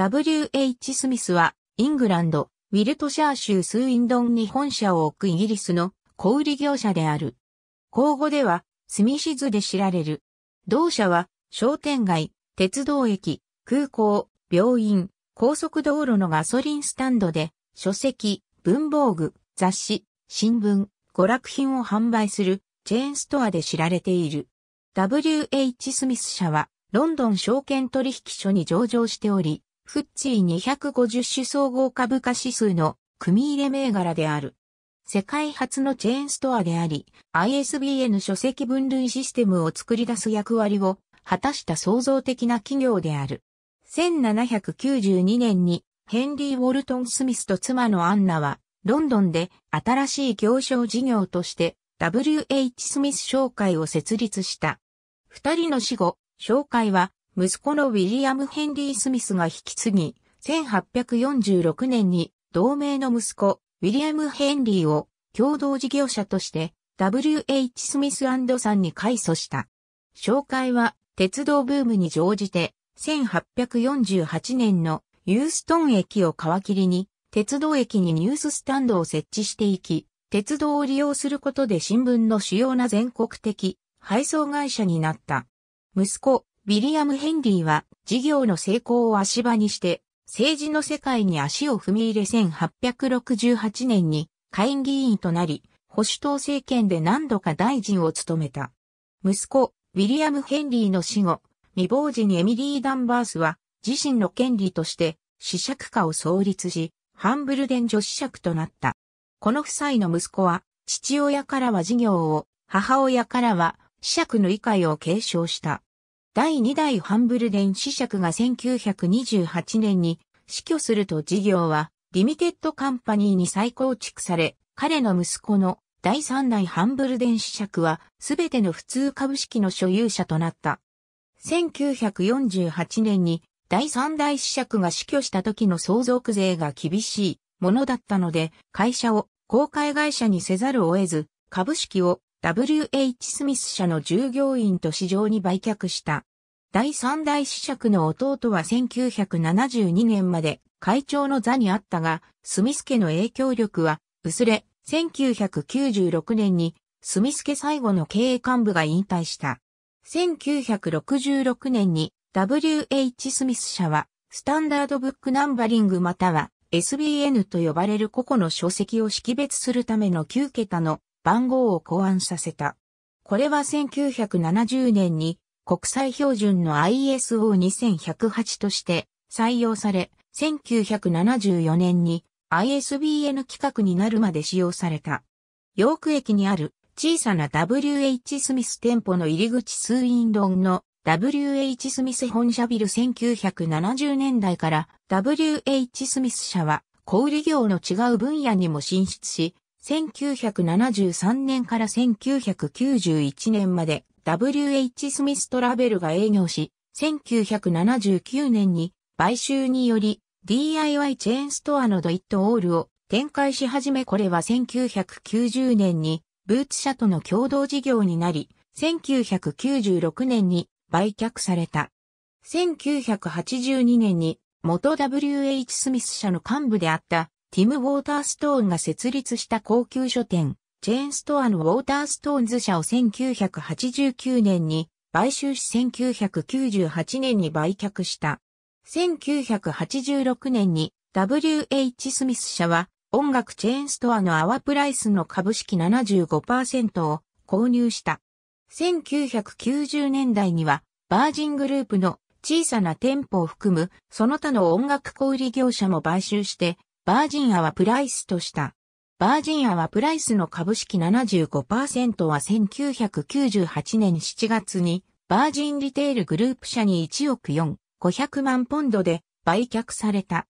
W.H. スミスは、イングランド、ウィルトシャー州スウィンドンに本社を置くイギリスの小売業者である。口語では、スミシズで知られる。同社は、商店街、鉄道駅、空港、病院、高速道路のガソリンスタンドで、書籍、文房具、雑誌、新聞、娯楽品を販売するチェーンストアで知られている。W.H. スミス社は、ロンドン証券取引所に上場しており、フッチー250種総合株価指数の組入れ銘柄である。世界初のチェーンストアであり、ISBN 書籍分類システムを作り出す役割を果たした創造的な企業である。1792年にヘンリー・ウォルトン・スミスと妻のアンナは、ロンドンで新しい行商事業として WH スミス商会を設立した。二人の死後、商会は息子のウィリアム・ヘンリー・スミスが引き継ぎ、1846年に同盟の息子、ウィリアム・ヘンリーを共同事業者として WH スミスさんに改祖した。紹介は鉄道ブームに乗じて1848年のユーストン駅を皮切りに鉄道駅にニューススタンドを設置していき、鉄道を利用することで新聞の主要な全国的配送会社になった。息子、ウィリアム・ヘンリーは事業の成功を足場にして、政治の世界に足を踏み入れ1868年に下院議員となり、保守党政権で何度か大臣を務めた。息子、ウィリアム・ヘンリーの死後、未亡人エミリー・ダンバースは、自身の権利として、死釈家を創立し、ハンブルデン女子釈となった。この夫妻の息子は、父親からは事業を、母親からは、死釈の理解を継承した。第2代ハンブルデン子爵が1928年に死去すると事業はリミテッドカンパニーに再構築され、彼の息子の第3代ハンブルデン子爵はすべての普通株式の所有者となった。1948年に第3代子爵が死去した時の相続税が厳しいものだったので、会社を公開会社にせざるを得ず、株式を WH スミス社の従業員と市場に売却した。第三代子爵の弟は1972年まで会長の座にあったが、スミス家の影響力は薄れ、1996年にスミス家最後の経営幹部が引退した。1966年に WH スミス社はスタンダードブックナンバリングまたは SBN と呼ばれる個々の書籍を識別するための9桁の番号を考案させた。これは1970年に国際標準の ISO2108 として採用され、1974年に ISBN 規格になるまで使用された。ヨーク駅にある小さな WH スミス店舗の入り口スィンドンの WH スミス本社ビル1970年代から WH スミス社は小売業の違う分野にも進出し、1973年から1991年まで WH スミストラベルが営業し、1979年に買収により DIY チェーンストアのドイットオールを展開し始めこれは1990年にブーツ社との共同事業になり、1996年に売却された。1982年に元 WH スミス社の幹部であったティム・ウォーターストーンが設立した高級書店チェーンストアのウォーターストーンズ社を1989年に買収し1998年に売却した。1986年に WH スミス社は音楽チェーンストアのアワプライスの株式75%を購入した。1990年代にはバージングループの小さな店舗を含むその他の音楽小売業者も買収してバージンアワプライスとした。バージンアはプライスの株式75%は1998年7月にバージンリテールグループ社に1億4、500万ポンドで売却された。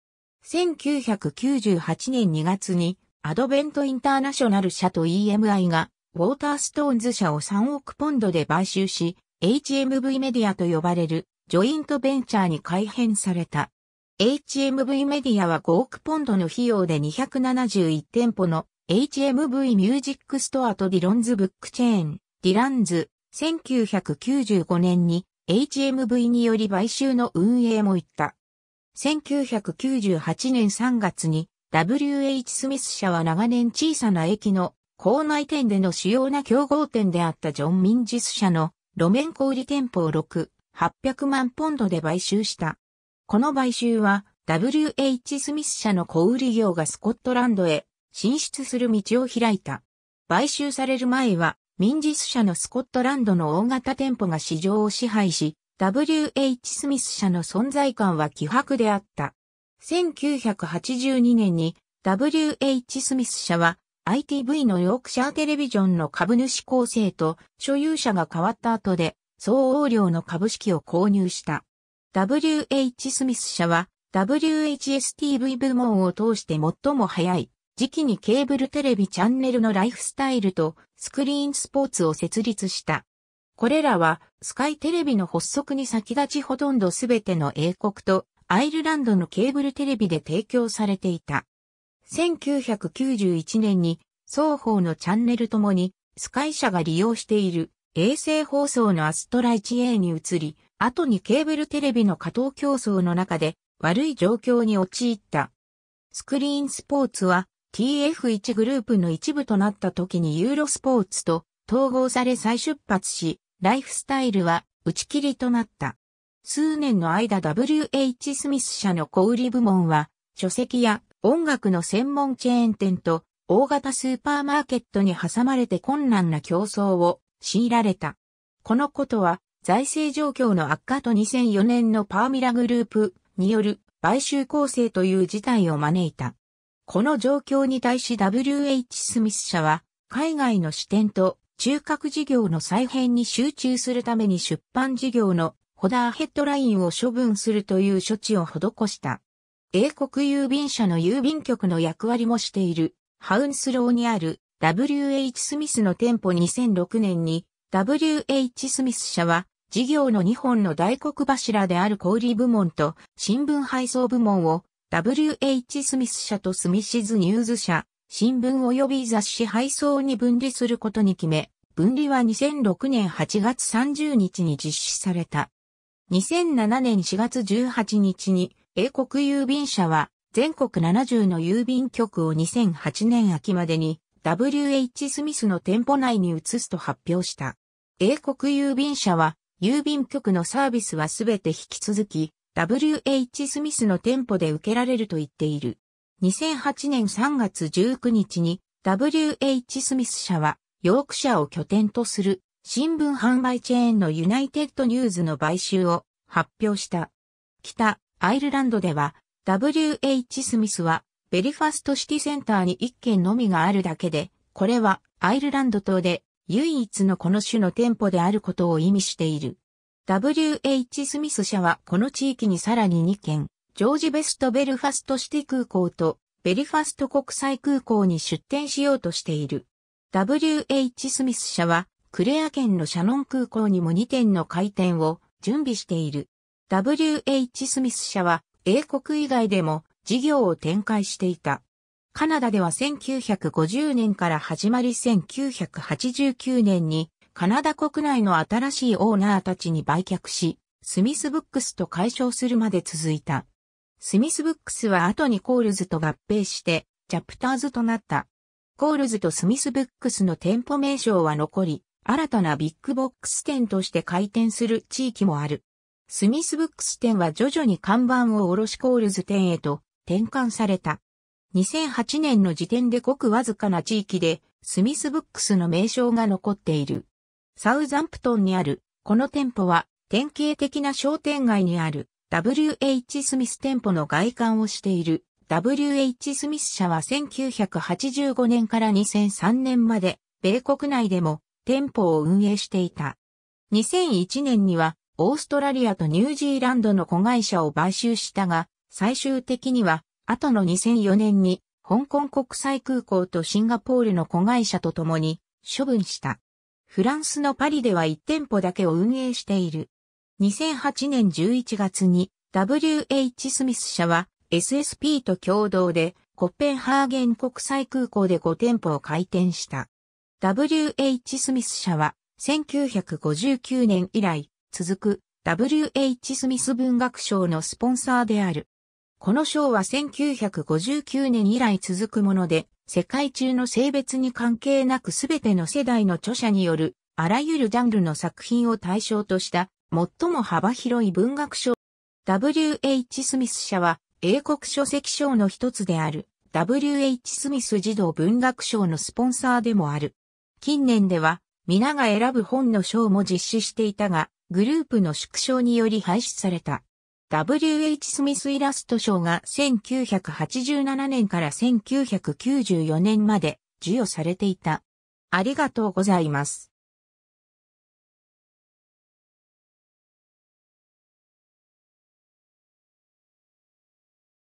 1998年2月にアドベントインターナショナル社と EMI がウォーターストーンズ社を3億ポンドで買収し HMV メディアと呼ばれるジョイントベンチャーに改変された。HMV メディアは5億ポンドの費用で271店舗の HMV ミュージックストアとディロンズブックチェーン、ディランズ、1995年に HMV により買収の運営も行った。1998年3月に WH スミス社は長年小さな駅の校内店での主要な競合店であったジョン・ミンジス社の路面小売店舗を6、800万ポンドで買収した。この買収は WH スミス社の小売業がスコットランドへ進出する道を開いた。買収される前はミンジス社のスコットランドの大型店舗が市場を支配し、WH スミス社の存在感は希薄であった。1982年に WH スミス社は ITV のヨークシャーテレビジョンの株主構成と所有者が変わった後で総横領の株式を購入した。WH スミス社は WHSTV 部門を通して最も早い時期にケーブルテレビチャンネルのライフスタイルとスクリーンスポーツを設立した。これらはスカイテレビの発足に先立ちほとんどすべての英国とアイルランドのケーブルテレビで提供されていた。1991年に双方のチャンネルともにスカイ社が利用している衛星放送のアストラチ a に移り、後にケーブルテレビの過当競争の中で悪い状況に陥った。スクリーンスポーツは TF1 グループの一部となった時にユーロスポーツと統合され再出発し、ライフスタイルは打ち切りとなった。数年の間 WH スミス社の小売部門は書籍や音楽の専門チェーン店と大型スーパーマーケットに挟まれて困難な競争を強いられた。このことは財政状況の悪化と2004年のパーミラグループによる買収構成という事態を招いた。この状況に対し WH スミス社は海外の視点と中核事業の再編に集中するために出版事業のホダーヘッドラインを処分するという処置を施した。英国郵便社の郵便局の役割もしているハウンスローにある WH スミスの店舗2006年に WH スミス社は、事業の2本の大黒柱である小売部門と新聞配送部門を WH スミス社とスミシズニューズ社、新聞及び雑誌配送に分離することに決め、分離は2006年8月30日に実施された。2007年4月18日に英国郵便社は全国70の郵便局を2008年秋までに W.H. スミスの店舗内に移すと発表した。英国郵便社は、郵便局のサービスはすべて引き続き、W.H. スミスの店舗で受けられると言っている。2008年3月19日に、W.H. スミス社は、ヨーク社を拠点とする新聞販売チェーンのユナイテッドニューズの買収を発表した。北アイルランドでは WH スミスはベリファストシティセンターに1軒のみがあるだけで、これはアイルランド島で唯一のこの種の店舗であることを意味している。WH スミス社はこの地域にさらに2軒、ジョージ・ベスト・ベルファストシティ空港とベリファスト国際空港に出店しようとしている。WH スミス社はクレア県のシャノン空港にも2店の開店を準備している。WH スミス社は英国以外でも事業を展開していた。カナダでは1950年から始まり1989年にカナダ国内の新しいオーナーたちに売却し、スミスブックスと解消するまで続いた。スミスブックスは後にコールズと合併してチャプターズとなった。コールズとスミスブックスの店舗名称は残り、新たなビッグボックス店として開店する地域もある。スミスブックス店は徐々に看板を下ろしコールズ店へと転換された。2008年の時点でごくわずかな地域でスミスブックスの名称が残っている。サウザンプトンにあるこの店舗は典型的な商店街にある WH スミス店舗の外観をしている WH スミス社は1985年から2003年まで米国内でも店舗を運営していた。2001年にはオーストラリアとニュージーランドの子会社を買収したが、最終的には、後の2004年に、香港国際空港とシンガポールの子会社と共に処分した。フランスのパリでは1店舗だけを運営している。2008年11月に WH スミス社は SSP と共同でコッペンハーゲン国際空港で5店舗を開店した。WH スミス社は1959年以来続く WH スミス文学賞のスポンサーである。この賞は1959年以来続くもので、世界中の性別に関係なくすべての世代の著者による、あらゆるジャンルの作品を対象とした、最も幅広い文学賞。W.H. スミス社は、英国書籍賞の一つである、W.H. スミス児童文学賞のスポンサーでもある。近年では、皆が選ぶ本の賞も実施していたが、グループの縮小により廃止された。W.H. スミスイラスト賞が1987年から1994年まで授与されていた。ありがとうございます。